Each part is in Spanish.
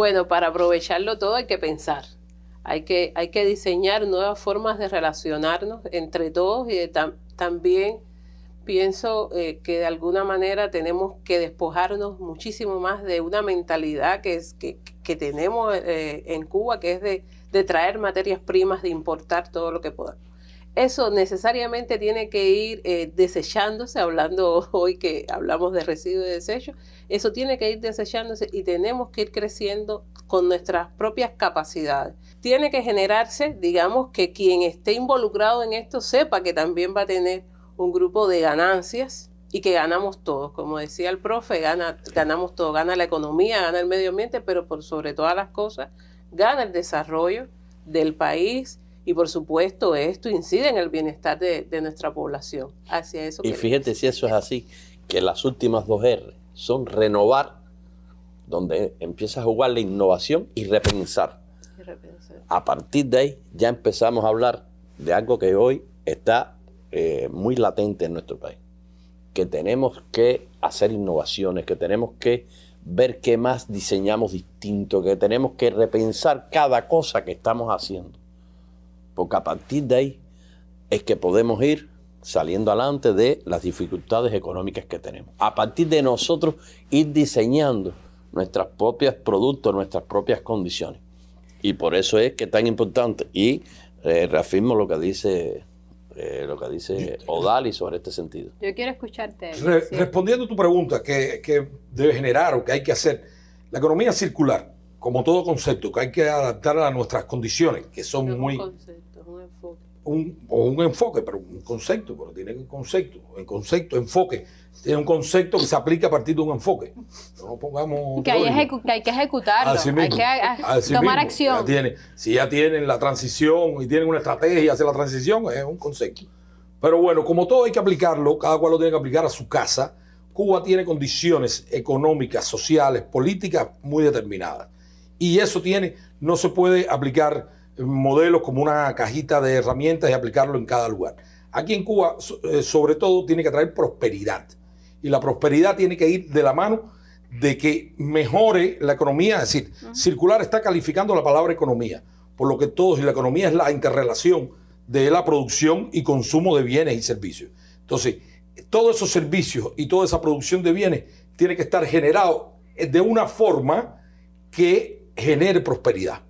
Bueno, para aprovecharlo todo hay que pensar. Hay que, hay que diseñar nuevas formas de relacionarnos entre todos y también pienso eh, que de alguna manera tenemos que despojarnos muchísimo más de una mentalidad que, es, que, tenemos eh, en Cuba, que es de, de traer materias primas, de importar todo lo que podamos. Eso necesariamente tiene que ir eh, desechándose, hablando hoy que hablamos de residuos y desechos. eso tiene que ir desechándose y tenemos que ir creciendo con nuestras propias capacidades. Tiene que generarse, digamos, que quien esté involucrado en esto sepa que también va a tener un grupo de ganancias y que ganamos todos. Como decía el profe, gana, ganamos todo, gana la economía, gana el medio ambiente, pero por sobre todas las cosas, gana el desarrollo del país, y por supuesto esto incide en el bienestar de, nuestra población. Hacia eso. Y fíjate si eso es así, que las últimas dos R son renovar, donde empieza a jugar la innovación y repensar. A partir de ahí ya empezamos a hablar de algo que hoy está eh, muy latente en nuestro país, que tenemos que hacer innovaciones, que tenemos que ver qué más diseñamos distinto, que tenemos que repensar cada cosa que estamos haciendo porque a partir de ahí es que podemos ir saliendo adelante de las dificultades económicas que tenemos. A partir de nosotros ir diseñando nuestros propios productos, nuestras propias condiciones. Y por eso es que es tan importante. Y eh, reafirmo lo que dice eh, lo que dice Odali sobre este sentido. Yo quiero escucharte. Respondiendo a tu pregunta, qué debe generar o que hay que hacer, la economía circular como todo concepto que hay que adaptar a nuestras condiciones, que son muy... Un concepto, un enfoque. Un, enfoque, pero un concepto, pero tiene un concepto, un concepto, enfoque. Tiene un concepto que se aplica a partir de un enfoque. No pongamos... Que hay, que, hay ejecutarlo, hay que tomar acción. si ya tienen la transición y tienen una estrategia hacia la transición, es un concepto. Pero bueno, como todo hay que aplicarlo, cada cual lo tiene que aplicar a su casa. Cuba tiene condiciones económicas, sociales, políticas muy determinadas. Y eso tiene, no se puede aplicar modelos como una cajita de herramientas y aplicarlo en cada lugar. Aquí en Cuba, eh, sobre todo, tiene que traer prosperidad. Y la prosperidad tiene que ir de la mano de que mejore la economía. Es decir, circular está calificando la palabra economía, por lo que todos, y la economía es la interrelación de la producción y consumo de bienes y servicios. Entonces, todos esos servicios y toda esa producción de bienes tiene que estar generado eh, de una forma que genere prosperidad.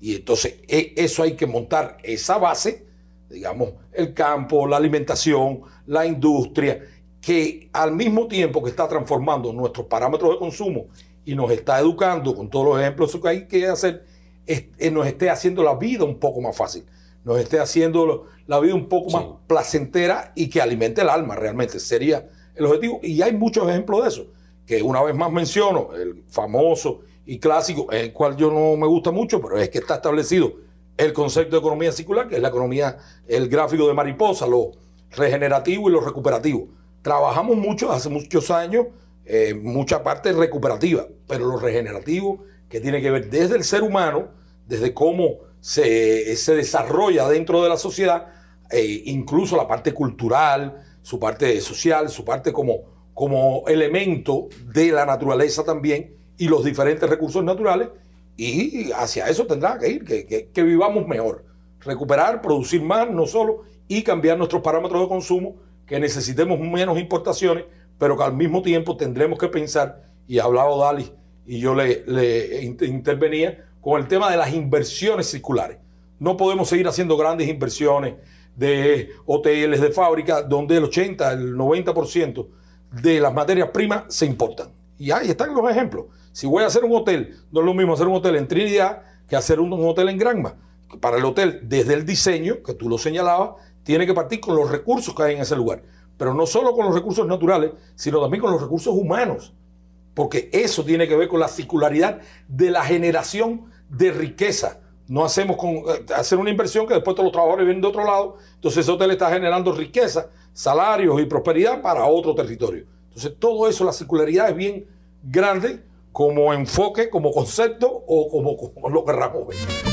Y entonces e, eso hay que montar esa base, digamos, el campo, la alimentación, la industria, que al mismo tiempo que está transformando nuestros parámetros de consumo y nos está educando con todos los ejemplos que hay que hacer, eh, nos esté haciendo la vida un poco más fácil, nos esté haciendo la vida un poco más placentera y que alimente el alma realmente, sería el objetivo. Y hay muchos ejemplos de eso, que una vez más menciono, el famoso y clásico, el cual yo no me gusta mucho, pero es que está establecido el concepto de economía circular, que es la economía, el gráfico de mariposa, lo regenerativo y lo recuperativo. Trabajamos mucho, hace muchos años, eh, mucha parte recuperativa, pero lo regenerativo que tiene que ver desde el ser humano, desde cómo se, se desarrolla dentro de la sociedad, e incluso la parte cultural, su parte social, su parte como, como elemento de la naturaleza también, y los diferentes recursos naturales y hacia eso tendrá que ir, que, vivamos mejor, recuperar, producir más, no solo, y cambiar nuestros parámetros de consumo, que necesitemos menos importaciones, pero que al mismo tiempo tendremos que pensar, y hablaba dali y yo le, intervenía, con el tema de las inversiones circulares. No podemos seguir haciendo grandes inversiones de hoteles, de fábrica, donde el 80, el 90% de las materias primas se importan. Y ahí están los ejemplos. Si voy a hacer un hotel, no es lo mismo hacer un hotel en Trinidad que hacer un, hotel en Granma. Para el hotel, desde el diseño, que tú lo señalabas, tiene que partir con los recursos que hay en ese lugar. Pero no solo con los recursos naturales, sino también con los recursos humanos. Porque eso tiene que ver con la circularidad de la generación de riqueza. No hacemos con, eh, hacer una inversión que después todos los trabajadores vienen de otro lado. Entonces ese hotel está generando riqueza, salarios y prosperidad para otro territorio. Entonces, todo eso, la circularidad es bien grande como enfoque, como concepto o como, lo lo querramos ve.